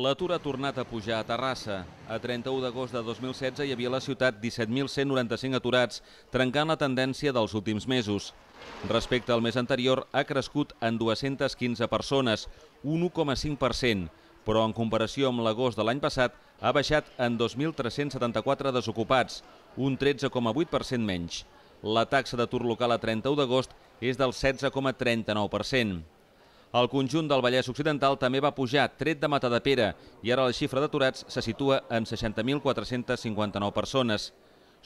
L'atur ha tornat a pujar a Terrassa. A 31 d'agost de 2016 hi havia a la ciutat 17.195 aturats, trencant la tendència dels últims mesos. Respecte al mes anterior, ha crescut en 215 persones, un 1,5%, però en comparació amb l'agost de l'any passat ha baixat en 2.374 desocupats, un 13,8% menys. La taxa d'atur local a 31 d'agost és del 16,39%. El conjunt del Vallès Occidental també va pujar, tret de Mata de Pere i ara la xifra d'aturats se situa en 60.459 persones.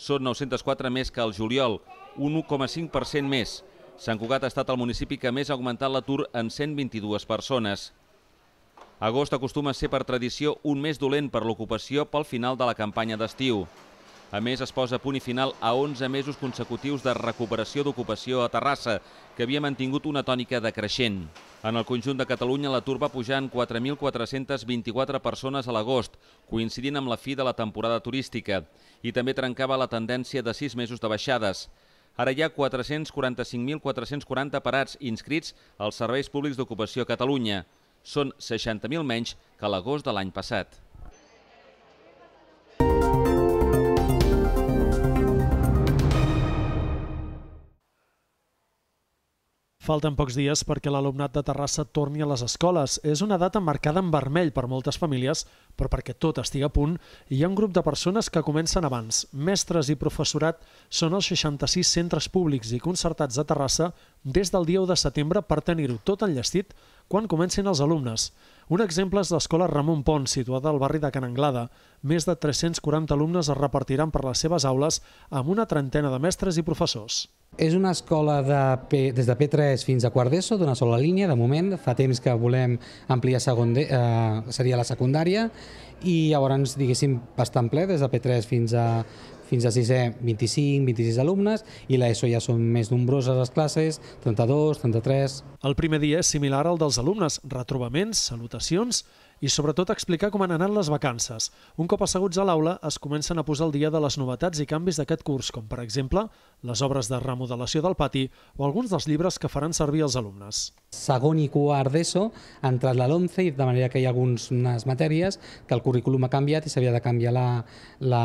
Són 904 més que el juliol, un 1,5% més. Sant Cugat ha estat el municipi que més ha augmentat l'atur en 122 persones. Agost acostuma a ser per tradició un mes dolent per l'ocupació pel final de la campanya d'estiu. A més, es posa punt i final a 11 mesos consecutius de recuperació d'ocupació a Terrassa, que havia mantingut una tònica decreixent. En el conjunt de Catalunya, l'atur va pujar en 4.424 persones a l'agost, coincidint amb la fi de la temporada turística, i també trencava la tendència de 6 mesos de baixades. Ara hi ha 445.440 parats inscrits als serveis públics d'ocupació a Catalunya. Són 60.000 menys que l'agost de l'any passat. Falten pocs dies perquè l'alumnat de Terrassa torni a les escoles. És una data marcada en vermell per moltes famílies, però perquè tot estigui a punt, hi ha un grup de persones que comencen abans. Mestres i professorat són els 66 centres públics i concertats de Terrassa des del dia 1 de setembre per tenir-ho tot enllestit quan comencin els alumnes. Un exemple és l'escola Ramon Pons, situada al barri de Can Anglada. Més de 340 alumnes es repartiran per les seves aules amb una trentena de mestres i professors. És una escola de P, des de P3 fins a quart d'ESO, d'una sola línia, de moment. Fa temps que volem ampliar segon de, eh, seria la secundària, i llavors, diguéssim, bastant ple, des de P3 fins a, fins a 6è 25, 26 alumnes i l'ESO ja són més nombroses les classes, 32, 33... El primer dia és similar al dels alumnes, retrobaments, salutacions, i sobretot explicar com han anat les vacances. Un cop asseguts a l'aula es comencen a posar el dia de les novetats i canvis d'aquest curs, com per exemple les obres de remodelació del pati o alguns dels llibres que faran servir els alumnes. Segon i quart d'ESO han entrat la LOMCE i de manera que hi ha algunes matèries que el currículum ha canviat i s'havia de canviar la, la,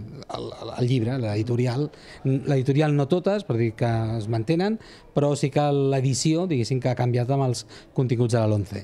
el, el llibre, l'editorial. L'editorial no totes, per dir que es mantenen, però sí que l'edició, diguéssim, que ha canviat amb els continguts de la LONCE.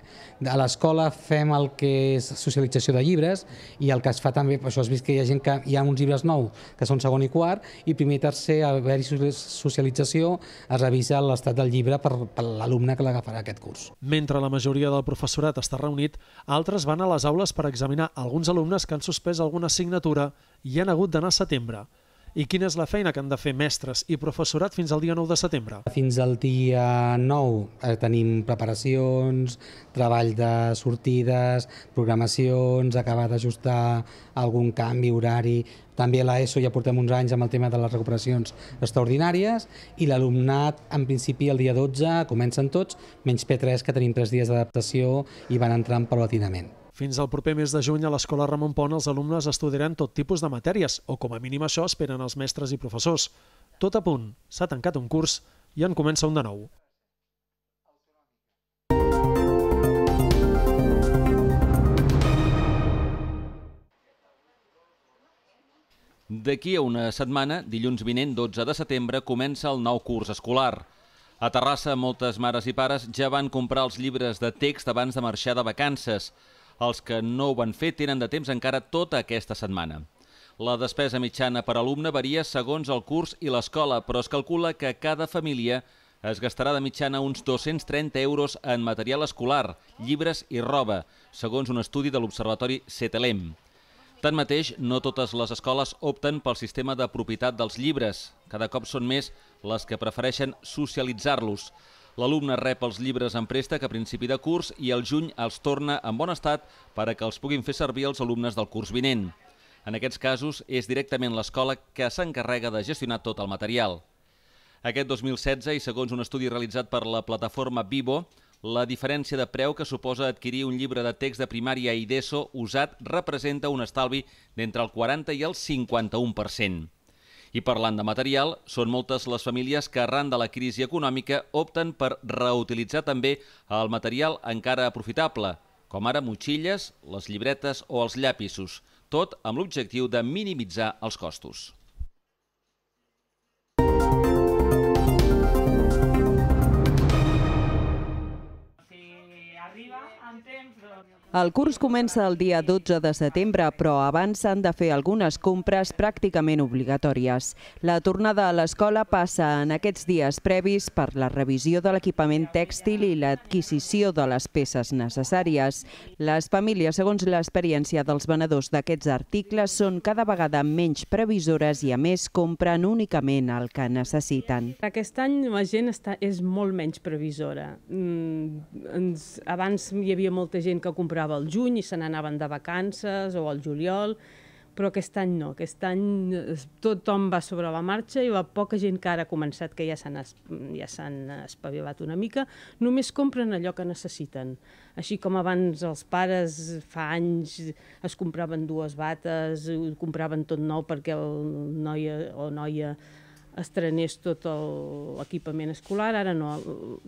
A l'escola fem el que és socialització de llibres i el que es fa també, per això has vist que hi ha gent que hi ha uns llibres nous que són segon i quart i primer i tercer a haver-hi socialització es revisa l'estat del llibre per, per l'alumne que l'agafarà aquest curs. Mentre la majoria del professorat està reunit, altres van a les aules per examinar alguns alumnes que han suspès alguna assignatura i han hagut d'anar a setembre. I quina és la feina que han de fer mestres i professorat fins al dia 9 de setembre? Fins al dia 9 eh, tenim preparacions, treball de sortides, programacions, acabar d'ajustar algun canvi horari, també a l'ESO ja portem uns anys amb el tema de les recuperacions extraordinàries i l'alumnat, en principi, el dia 12 comencen tots, menys P3, que tenim tres dies d'adaptació i van entrant paulatinament. Fins al proper mes de juny a l'Escola Ramon Pont els alumnes estudiaran tot tipus de matèries, o com a mínim això esperen els mestres i professors. Tot a punt, s'ha tancat un curs i en comença un de nou. D'aquí a una setmana, dilluns vinent, 12 de setembre, comença el nou curs escolar. A Terrassa, moltes mares i pares ja van comprar els llibres de text abans de marxar de vacances. Els que no ho van fer tenen de temps encara tota aquesta setmana. La despesa mitjana per alumne varia segons el curs i l'escola, però es calcula que cada família es gastarà de mitjana uns 230 euros en material escolar, llibres i roba, segons un estudi de l'Observatori CETELEM. Tanmateix, no totes les escoles opten pel sistema de propietat dels llibres. Cada cop són més les que prefereixen socialitzar-los. L'alumne rep els llibres en préstec a principi de curs i al el juny els torna en bon estat per a que els puguin fer servir els alumnes del curs vinent. En aquests casos, és directament l'escola que s'encarrega de gestionar tot el material. Aquest 2016, i segons un estudi realitzat per la plataforma Vivo, la diferència de preu que suposa adquirir un llibre de text de primària i d'ESO usat representa un estalvi d'entre el 40 i el 51%. I parlant de material, són moltes les famílies que arran de la crisi econòmica opten per reutilitzar també el material encara aprofitable, com ara motxilles, les llibretes o els llapissos, tot amb l'objectiu de minimitzar els costos. El curs comença el dia 12 de setembre, però abans s'han de fer algunes compres pràcticament obligatòries. La tornada a l'escola passa en aquests dies previs per la revisió de l'equipament tèxtil i l'adquisició de les peces necessàries. Les famílies, segons l'experiència dels venedors d'aquests articles, són cada vegada menys previsores i, a més, compren únicament el que necessiten. Aquest any la gent està, és molt menys previsora. Mm, ens, abans hi havia molta gent que comprava acaba el juny i se n'anaven de vacances o al juliol, però aquest any no, aquest any eh, tothom va sobre la marxa i la poca gent que ara ha començat, que ja s'han ja espavilat una mica, només compren allò que necessiten. Així com abans els pares fa anys es compraven dues bates, ho compraven tot nou perquè el noi o noia estrenés tot l'equipament escolar, ara no,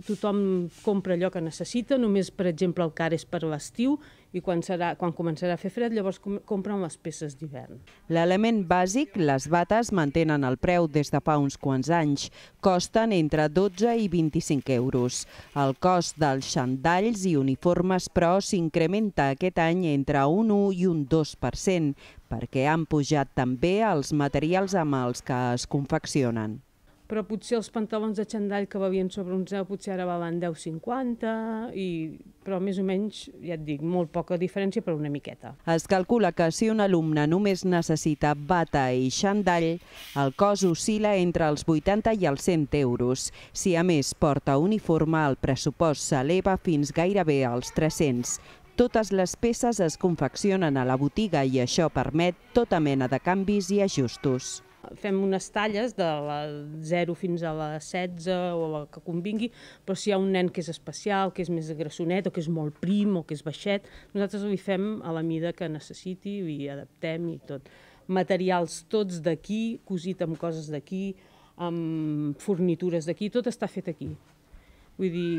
tothom compra allò que necessita, només, per exemple, el CAR és per l'estiu i quan, serà, quan començarà a fer fred llavors com, compren les peces d'hivern. L'element bàsic, les bates, mantenen el preu des de fa uns quants anys. Costen entre 12 i 25 euros. El cost dels xandalls i uniformes, però, s'incrementa aquest any entre un 1 i un 2%, perquè han pujat també els materials amb els que es confeccionen però potser els pantalons de xandall que bevien sobre uns 10, potser ara valen 10,50, i... però més o menys, ja et dic, molt poca diferència, però una miqueta. Es calcula que si un alumne només necessita bata i xandall, el cost oscil·la entre els 80 i els 100 euros. Si a més porta uniforme, el pressupost s'eleva fins gairebé als 300. Totes les peces es confeccionen a la botiga i això permet tota mena de canvis i ajustos fem unes talles de la 0 fins a la 16 o la que convingui, però si hi ha un nen que és especial, que és més grassonet o que és molt prim o que és baixet, nosaltres ho hi fem a la mida que necessiti, i adaptem i tot. Materials tots d'aquí, cosit amb coses d'aquí, amb fornitures d'aquí, tot està fet aquí. Vull dir,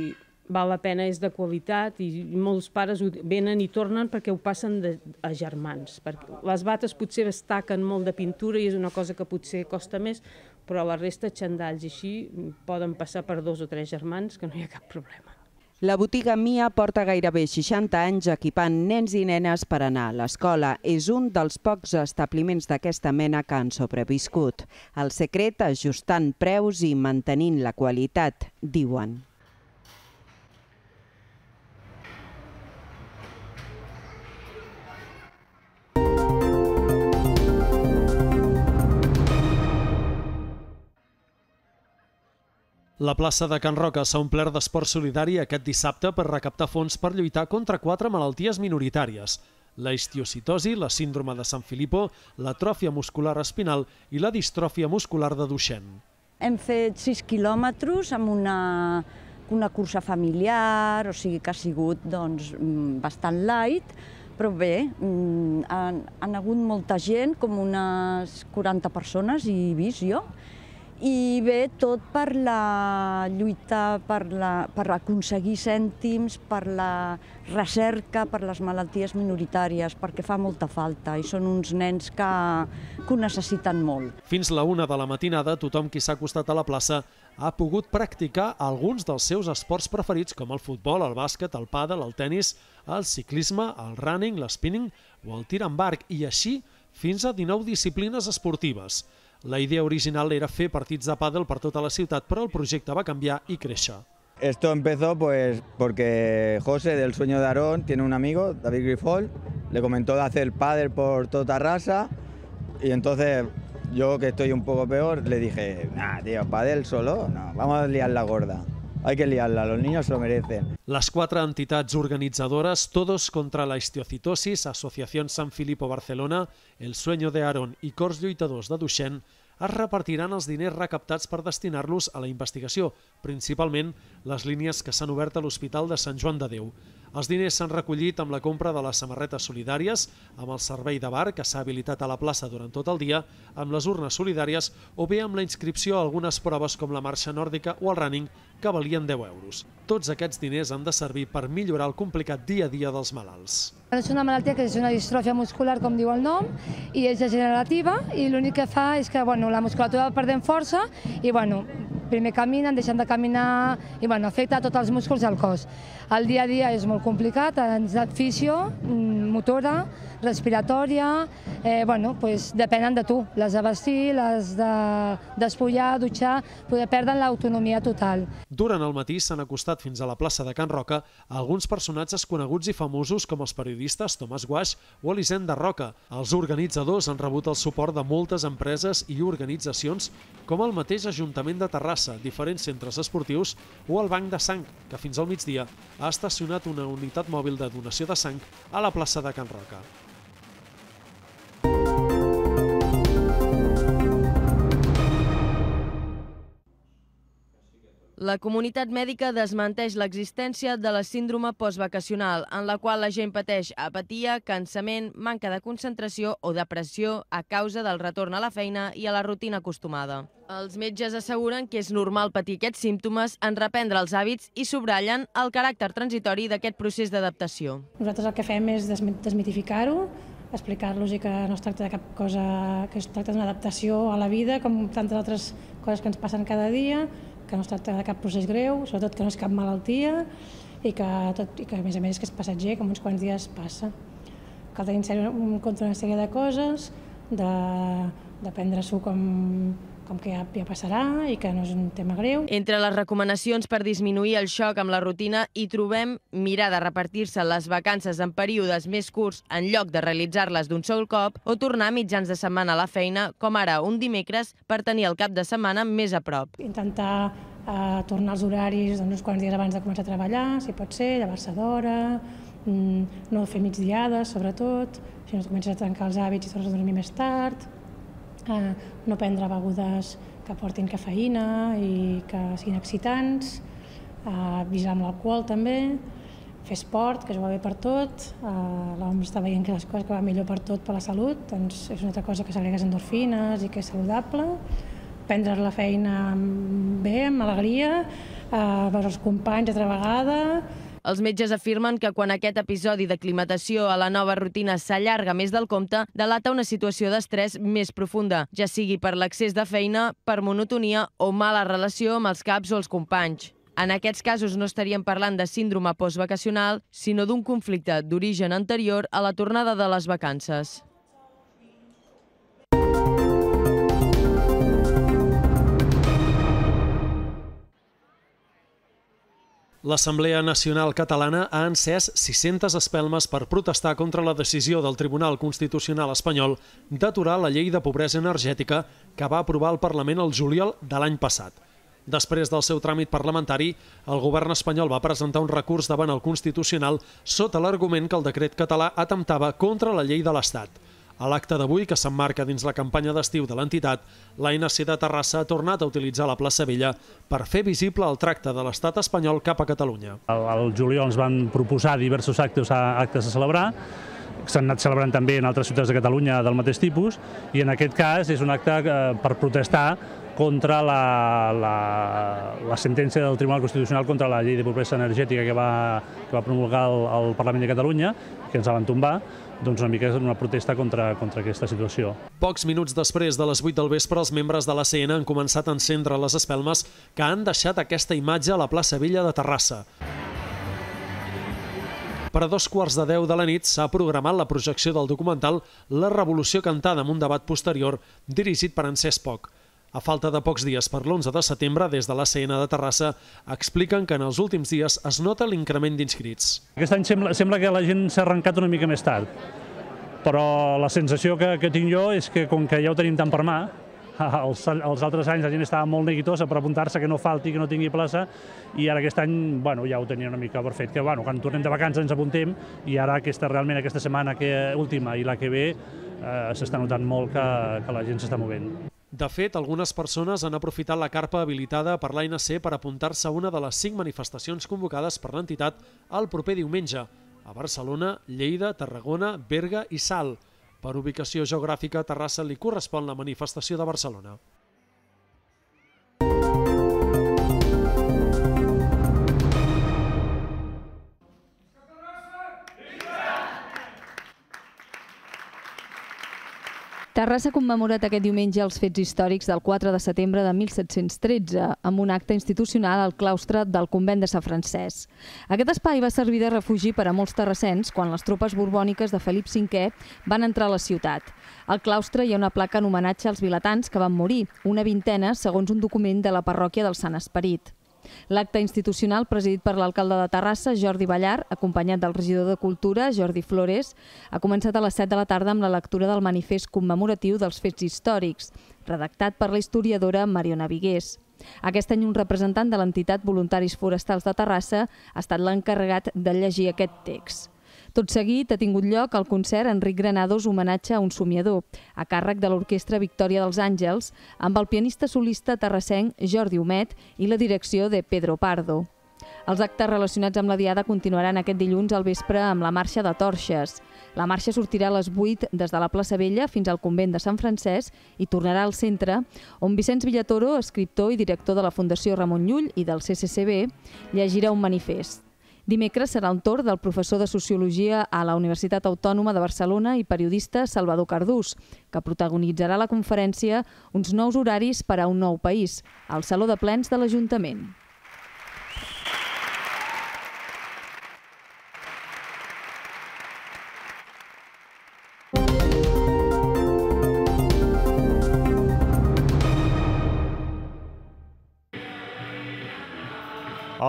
val la pena, és de qualitat i molts pares venen i tornen perquè ho passen de, a germans. Perquè les bates potser destaquen molt de pintura i és una cosa que potser costa més, però la resta, xandalls i així, poden passar per dos o tres germans que no hi ha cap problema. La botiga Mia porta gairebé 60 anys equipant nens i nenes per anar a l'escola. És un dels pocs establiments d'aquesta mena que han sobreviscut. El secret ajustant preus i mantenint la qualitat, diuen. La plaça de Can Roca s'ha omplert d'esport solidari aquest dissabte per recaptar fons per lluitar contra quatre malalties minoritàries, la histiocitosi, la síndrome de Sant Filippo, l'atròfia muscular espinal i la distròfia muscular de Duchenne. Hem fet 6 quilòmetres amb una, una cursa familiar, o sigui que ha sigut doncs, mm, bastant light, però bé, mm, han, han hagut molta gent, com unes 40 persones i he vist jo, i ve tot per la lluita, per, la, per aconseguir cèntims, per la recerca, per les malalties minoritàries, perquè fa molta falta i són uns nens que, que ho necessiten molt. Fins la una de la matinada, tothom qui s'ha acostat a la plaça ha pogut practicar alguns dels seus esports preferits com el futbol, el bàsquet, el pàdel, el tennis, el ciclisme, el running, l'spinning o el tir amb arc i així fins a 19 disciplines esportives. La idea original era fer partits de pàdel per tota la ciutat, però el projecte va canviar i créixer. Esto empezó pues porque José del Sueño de Aarón tiene un amigo, David Grifol, le comentó de hacer pádel por toda raza y entonces yo que estoy un poco peor le dije, nah tío, pádel solo, no, vamos a liar la gorda hay que liarla, los niños lo merecen. Les quatre entitats organitzadores, Todos contra la Histiocitosis, Associació San Filipo Barcelona, El Sueño de Aaron i Cors Lluitadors de Duixent, es repartiran els diners recaptats per destinar-los a la investigació, principalment les línies que s'han obert a l'Hospital de Sant Joan de Déu. Els diners s'han recollit amb la compra de les samarretes solidàries, amb el servei de bar que s'ha habilitat a la plaça durant tot el dia, amb les urnes solidàries o bé amb la inscripció a algunes proves com la marxa nòrdica o el running que valien 10 euros. Tots aquests diners han de servir per millorar el complicat dia a dia dels malalts. És una malaltia que és una distròfia muscular, com diu el nom, i és degenerativa, i l'únic que fa és que bueno, la musculatura va perdent força i bueno, primer caminen, deixen de caminar, i bueno, afecta a tots els músculs del cos. El dia a dia és molt molt complicat, ens dat fisio, mm, motora, respiratòria, eh, bueno, pues, depenen de tu, les de vestir, les de despullar, dutxar, poder perdre l'autonomia total. Durant el matí s'han acostat fins a la plaça de Can Roca alguns personatges coneguts i famosos com els periodistes Tomàs Guaix o Elisenda Roca. Els organitzadors han rebut el suport de moltes empreses i organitzacions com el mateix Ajuntament de Terrassa, diferents centres esportius o el Banc de Sang, que fins al migdia ha estacionat una unitat mòbil de donació de sang a la plaça de Can Roca. La comunitat mèdica desmenteix l'existència de la síndrome postvacacional, en la qual la gent pateix apatia, cansament, manca de concentració o depressió a causa del retorn a la feina i a la rutina acostumada. Els metges asseguren que és normal patir aquests símptomes en reprendre els hàbits i sobrallen el caràcter transitori d'aquest procés d'adaptació. Nosaltres el que fem és desmitificar-ho, explicar-los i que no es tracta de cap cosa, que es tracta d'una adaptació a la vida, com tantes altres coses que ens passen cada dia, que no es tracta de cap procés greu, sobretot que no és cap malaltia i que, tot, i que a més a més que és passatger, que uns quants dies passa. Cal tenir en compte una sèrie de coses, de, de prendre-s'ho com com que ja, ja passarà i que no és un tema greu. Entre les recomanacions per disminuir el xoc amb la rutina hi trobem mirar de repartir-se les vacances en períodes més curts en lloc de realitzar-les d'un sol cop o tornar mitjans de setmana a la feina, com ara un dimecres, per tenir el cap de setmana més a prop. Intentar eh, tornar als horaris doncs, uns quants dies abans de començar a treballar, si pot ser, llevar-se d'hora, mm, no fer migdiades, sobretot, si no comences a trencar els hàbits i tornes a dormir més tard, eh, no prendre begudes que portin cafeïna i que siguin excitants, eh, vigilar amb l'alcohol també, fer esport, que jugar bé per tot, eh, l'home està veient que les coses que va millor per tot per la salut, doncs és una altra cosa que segregues endorfines i que és saludable, prendre la feina bé, amb alegria, eh, veus els companys altra vegada, els metges afirmen que quan aquest episodi d'aclimatació a la nova rutina s'allarga més del compte, delata una situació d'estrès més profunda, ja sigui per l'accés de feina, per monotonia o mala relació amb els caps o els companys. En aquests casos no estaríem parlant de síndrome postvacacional, sinó d'un conflicte d'origen anterior a la tornada de les vacances. L'Assemblea Nacional Catalana ha encès 600 espelmes per protestar contra la decisió del Tribunal Constitucional espanyol d'aturar la llei de pobresa energètica que va aprovar el Parlament el juliol de l'any passat. Després del seu tràmit parlamentari, el govern espanyol va presentar un recurs davant el Constitucional sota l'argument que el decret català atemptava contra la llei de l'Estat. A l'acte d'avui, que s'emmarca dins la campanya d'estiu de l'entitat, l'ANC de Terrassa ha tornat a utilitzar la plaça Vella per fer visible el tracte de l'estat espanyol cap a Catalunya. El, juliol ens van proposar diversos actes a, actes a celebrar, s'han anat celebrant també en altres ciutats de Catalunya del mateix tipus, i en aquest cas és un acte eh, per protestar contra la, la, la sentència del Tribunal Constitucional contra la llei de pobresa energètica que va, que va promulgar el, el Parlament de Catalunya, que ens la van tombar, doncs una mica és una protesta contra, contra aquesta situació. Pocs minuts després de les 8 del vespre, els membres de la l'ACN han començat a encendre les espelmes que han deixat aquesta imatge a la plaça Villa de Terrassa. Per a dos quarts de deu de la nit s'ha programat la projecció del documental La Revolució Cantada amb un debat posterior dirigit per Encès Poc. A falta de pocs dies per l'11 de setembre, des de la l'ACN de Terrassa, expliquen que en els últims dies es nota l'increment d'inscrits. Aquest any sembla, sembla que la gent s'ha arrencat una mica més tard, però la sensació que, que tinc jo és que com que ja ho tenim tant per mà, els, els altres anys la gent estava molt neguitosa per apuntar-se, que no falti, que no tingui plaça, i ara aquest any bueno, ja ho tenia una mica per fet, que bueno, quan tornem de vacances ens apuntem, i ara aquesta, realment aquesta setmana que, última i la que ve eh, s'està notant molt que, que la gent s'està movent. De fet, algunes persones han aprofitat la carpa habilitada per l'ANC per apuntar-se a una de les cinc manifestacions convocades per l'entitat el proper diumenge, a Barcelona, Lleida, Tarragona, Berga i Sal. Per ubicació geogràfica, Terrassa li correspon la manifestació de Barcelona. Terrassa ha commemorat aquest diumenge els fets històrics del 4 de setembre de 1713 amb un acte institucional al claustre del convent de Sant Francesc. Aquest espai va servir de refugi per a molts terrassens quan les tropes borbòniques de Felip V van entrar a la ciutat. Al claustre hi ha una placa en homenatge als vilatans que van morir, una vintena segons un document de la parròquia del Sant Esperit. L'acte institucional, presidit per l'alcalde de Terrassa, Jordi Ballar, acompanyat del regidor de Cultura, Jordi Flores, ha començat a les 7 de la tarda amb la lectura del manifest commemoratiu dels fets històrics, redactat per la historiadora Mariona Vigués. Aquest any un representant de l'entitat Voluntaris Forestals de Terrassa ha estat l'encarregat de llegir aquest text. Tot seguit ha tingut lloc el concert Enric Granados homenatge a un somiador, a càrrec de l'Orquestra Victòria dels Àngels, amb el pianista solista terrassenc Jordi Humet i la direcció de Pedro Pardo. Els actes relacionats amb la Diada continuaran aquest dilluns al vespre amb la marxa de torxes. La marxa sortirà a les 8 des de la plaça Vella fins al convent de Sant Francesc i tornarà al centre, on Vicenç Villatoro, escriptor i director de la Fundació Ramon Llull i del CCCB, llegirà un manifest. Dimecres serà el torn del professor de Sociologia a la Universitat Autònoma de Barcelona i periodista Salvador Cardús, que protagonitzarà la conferència Uns nous horaris per a un nou país, al Saló de Plens de l'Ajuntament.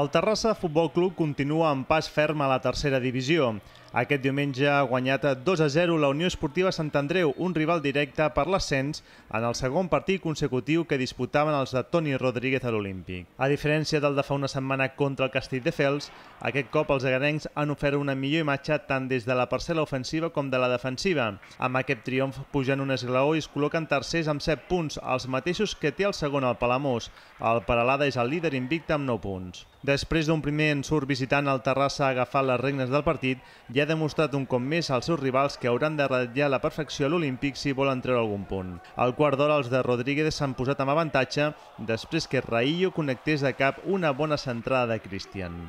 El Terrassa Futbol Club continua en pas ferm a la tercera divisió. Aquest diumenge ha guanyat 2 a 0 la Unió Esportiva Sant Andreu, un rival directe per l'ascens en el segon partit consecutiu que disputaven els de Toni Rodríguez a l'Olímpic. A diferència del de fa una setmana contra el de Fels, aquest cop els agarencs han ofert una millor imatge tant des de la parcel·la ofensiva com de la defensiva. Amb aquest triomf pujant un esglaó i es col·loquen tercers amb 7 punts, els mateixos que té el segon al Palamós. El Paralada és el líder invicte amb 9 punts. Després d'un primer ensurt visitant el Terrassa ha agafat les regnes del partit, ja ha demostrat un cop més als seus rivals que hauran de ratllar la perfecció a l'Olímpic si volen treure algun punt. Al quart d'hora, els de Rodríguez s'han posat amb avantatge després que Raillo connectés de cap una bona centrada de Christian.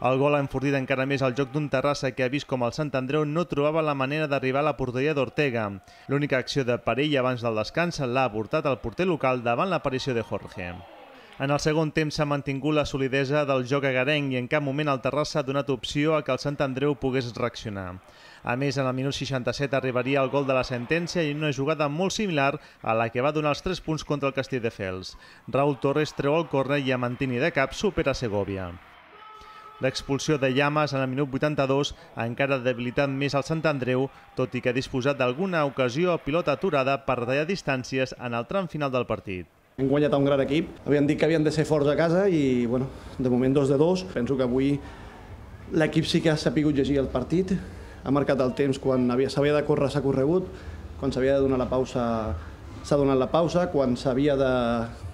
El gol ha enfortit encara més el joc d'un Terrassa que ha vist com el Sant Andreu no trobava la manera d'arribar a la porteria d'Ortega. L'única acció de parella abans del descans l'ha avortat el porter local davant l'aparició de Jorge. En el segon temps s'ha mantingut la solidesa del joc agarenc i en cap moment el Terrassa ha donat opció a que el Sant Andreu pogués reaccionar. A més, en el minut 67 arribaria el gol de la sentència i una jugada molt similar a la que va donar els 3 punts contra el de Fels. Raúl Torres treu el córner i a Mantini de cap supera Segovia. L'expulsió de Llamas en el minut 82 encara ha debilitat més el Sant Andreu, tot i que ha disposat d'alguna ocasió a pilota aturada per tallar distàncies en el tram final del partit. Hem guanyat un gran equip, havien dit que havien de ser forts a casa i, bueno, de moment dos de dos. Penso que avui l'equip sí que ha sapigut llegir el partit, ha marcat el temps quan s'havia de córrer s'ha corregut, quan s'havia de donar la pausa s'ha donat la pausa, quan s'havia de,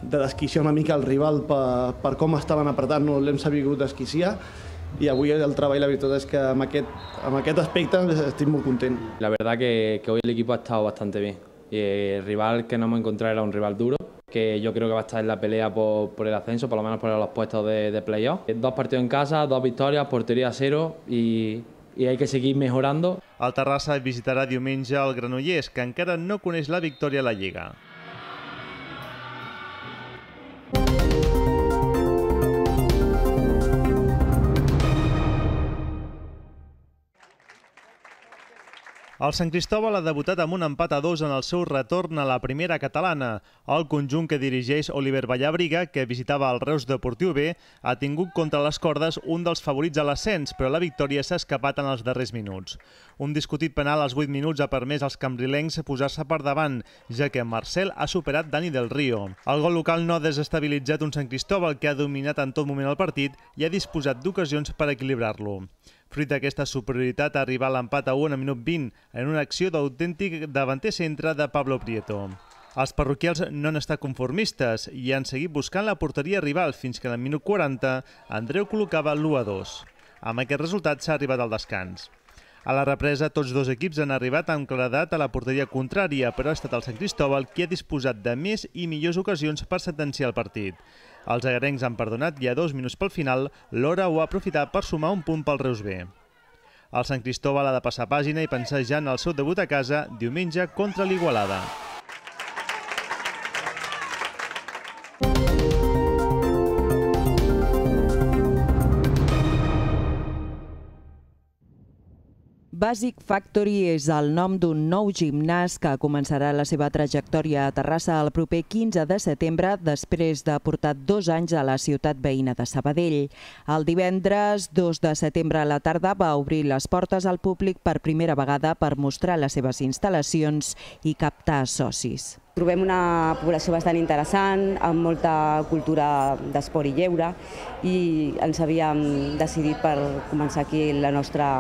de desquiciar una mica el rival per, per com estaven apretant no l'hem sabut desquiciar i avui el treball, la veritat és que amb aquest, amb aquest aspecte estic molt content. La veritat que, que avui l'equip ha estat bastant bé. El rival que no hemos era un rival duro, que yo creo que va a estar en la pelea por, el ascenso, por lo menos por los puestos de, playoff. Eh, dos partidos en casa, dos victorias, portería cero y, hay que seguir mejorando. El Terrassa visitará diumenge al Granollers, que encara no coneix la victoria a la llega. El Sant Cristòbal ha debutat amb un empat a dos en el seu retorn a la primera catalana. El conjunt que dirigeix Oliver Vallabriga, que visitava el Reus Deportiu B, ha tingut contra les cordes un dels favorits a l'ascens, però la victòria s'ha escapat en els darrers minuts. Un discutit penal als 8 minuts ha permès als cambrilencs posar-se per davant, ja que Marcel ha superat Dani del Rio. El gol local no ha desestabilitzat un Sant Cristòbal que ha dominat en tot moment el partit i ha disposat d'ocasions per equilibrar-lo. Fruit d'aquesta superioritat arribar arribat l'empat a 1 al minut 20 en una acció d'autèntic davanter centre de Pablo Prieto. Els parroquials no han estat conformistes i han seguit buscant la porteria rival fins que en el minut 40 Andreu col·locava l'1-2. Amb aquest resultat s'ha arribat al descans. A la represa, tots dos equips han arribat amb claredat a la porteria contrària, però ha estat el Sant Cristóbal qui ha disposat de més i millors ocasions per sentenciar el partit. Els agarencs han perdonat i a dos minuts pel final l'hora ho ha aprofitat per sumar un punt pel Reus B. El Sant Cristóbal ha de passar pàgina i pensar ja en el seu debut a casa diumenge contra l'Igualada. Basic Factory és el nom d'un nou gimnàs que començarà la seva trajectòria a Terrassa el proper 15 de setembre després de portar dos anys a la ciutat veïna de Sabadell. El divendres 2 de setembre a la tarda va obrir les portes al públic per primera vegada per mostrar les seves instal·lacions i captar socis. Trobem una població bastant interessant, amb molta cultura d'esport i lleure, i ens havíem decidit per començar aquí la nostra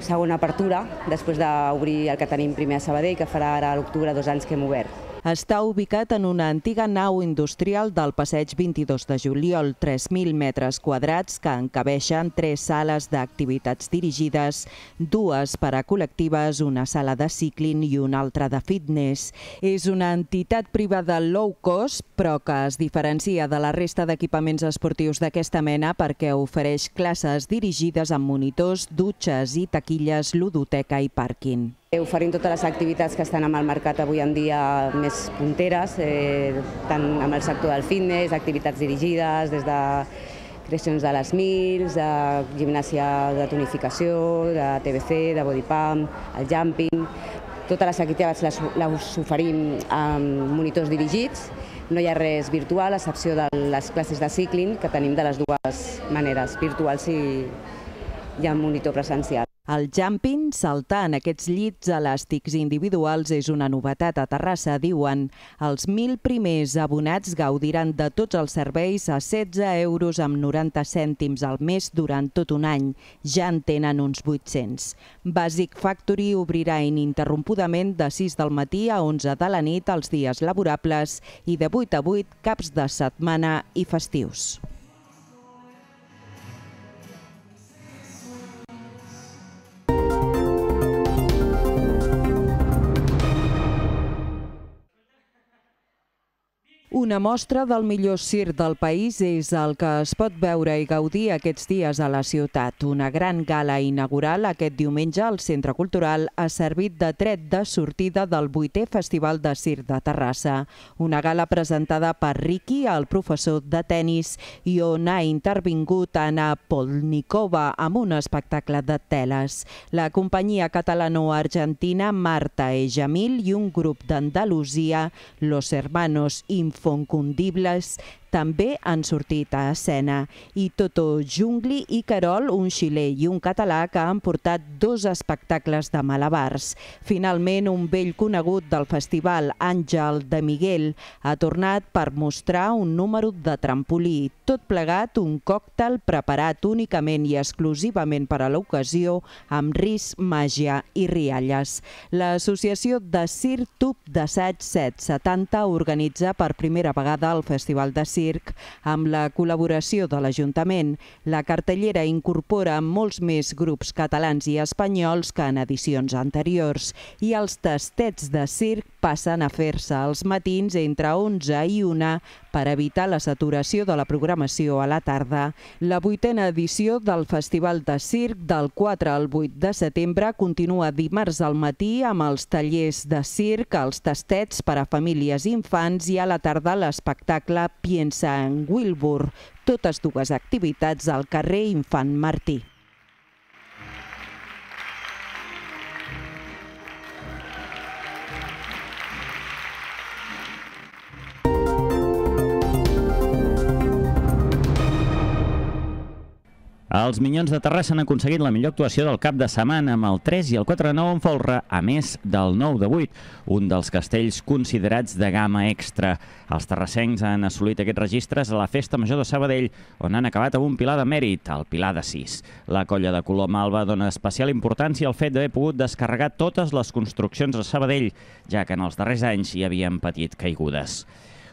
segona apertura, després d'obrir el que tenim primer a Sabadell, que farà ara a l'octubre dos anys que hem obert. Està ubicat en una antiga nau industrial del passeig 22 de juliol, 3.000 metres quadrats que encabeixen tres sales d'activitats dirigides, dues per a col·lectives, una sala de cicling i una altra de fitness. És una entitat privada low cost, però que es diferencia de la resta d'equipaments esportius d'aquesta mena perquè ofereix classes dirigides amb monitors, dutxes i taquilles, ludoteca i pàrquing. Eh, oferint totes les activitats que estan amb el mercat avui en dia més punteres, eh, tant amb el sector del fitness, activitats dirigides, des de creacions de les mils, de gimnàsia de tonificació, de TBC, de body pump, el jumping... Totes les activitats les, oferim amb monitors dirigits, no hi ha res virtual, a excepció de les classes de cicling, que tenim de les dues maneres, virtuals i, i amb monitor presencial. El jumping, saltar en aquests llits elàstics individuals, és una novetat a Terrassa, diuen. Els 1.000 primers abonats gaudiran de tots els serveis a 16 euros amb 90 cèntims al mes durant tot un any. Ja en tenen uns 800. Basic Factory obrirà ininterrompudament de 6 del matí a 11 de la nit els dies laborables i de 8 a 8 caps de setmana i festius. Una mostra del millor circ del país és el que es pot veure i gaudir aquests dies a la ciutat. Una gran gala inaugural aquest diumenge al Centre Cultural ha servit de tret de sortida del 8è Festival de Circ de Terrassa. Una gala presentada per Ricky, el professor de tennis, i on ha intervingut Anna Polnikova amb un espectacle de teles. La companyia catalano-argentina Marta Ejamil i un grup d'Andalusia, Los Hermanos Info Foncundibles. també han sortit a escena. I Toto Jungli i Carol, un xilè i un català que han portat dos espectacles de malabars. Finalment, un vell conegut del festival, Àngel de Miguel, ha tornat per mostrar un número de trampolí. Tot plegat, un còctel preparat únicament i exclusivament per a l'ocasió, amb risc, màgia i rialles. L'associació de Cirtub d'assaig 770 organitza per primera vegada el Festival de Circ circ, amb la col·laboració de l'Ajuntament, la cartellera incorpora molts més grups catalans i espanyols que en edicions anteriors i els tastets de circ passen a fer-se els matins entre 11 i 1 per evitar la saturació de la programació a la tarda. La vuitena edició del Festival de Circ del 4 al 8 de setembre continua dimarts al matí amb els tallers de circ, els tastets per a famílies i infants i a la tarda l'espectacle Piensa comença en Wilbur. Totes dues activitats al carrer Infant Martí. Els Minyons de Terrassa han aconseguit la millor actuació del cap de setmana amb el 3 i el 4 9 en folre, a més del 9 de 8, un dels castells considerats de gamma extra. Els terrassencs han assolit aquests registres a la Festa Major de Sabadell, on han acabat amb un pilar de mèrit, el pilar de 6. La colla de color malva dona especial importància al fet d'haver pogut descarregar totes les construccions de Sabadell, ja que en els darrers anys hi havien patit caigudes.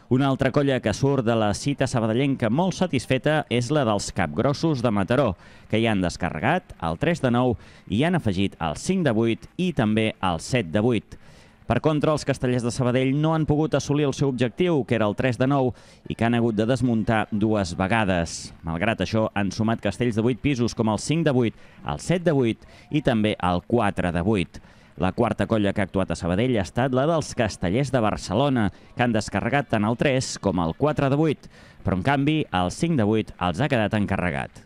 Una altra colla que surt de la cita sabadellenca molt satisfeta és la dels capgrossos de Mataró, que hi han descarregat el 3 de 9 i han afegit el 5 de 8 i també el 7 de 8. Per contra, els castellers de Sabadell no han pogut assolir el seu objectiu, que era el 3 de 9, i que han hagut de desmuntar dues vegades. Malgrat això, han sumat castells de 8 pisos com el 5 de 8, el 7 de 8 i també el 4 de 8. La quarta colla que ha actuat a Sabadell ha estat la dels castellers de Barcelona, que han descarregat tant el 3 com el 4 de 8, però en canvi el 5 de 8 els ha quedat encarregat.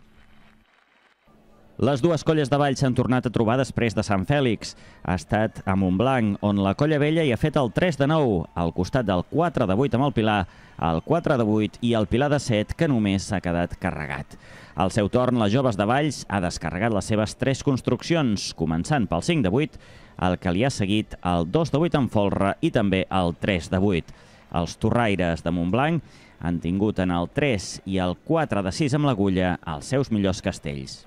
Les dues colles de ball s'han tornat a trobar després de Sant Fèlix. Ha estat a Montblanc, on la colla vella hi ha fet el 3 de 9, al costat del 4 de 8 amb el Pilar, el 4 de 8 i el Pilar de 7, que només s'ha quedat carregat. Al seu torn, les joves de Valls ha descarregat les seves tres construccions, començant pel 5 de 8, el que li ha seguit el 2 de 8 en folre i també el 3 de 8. Els torraires de Montblanc han tingut en el 3 i el 4 de 6 amb l'agulla els seus millors castells.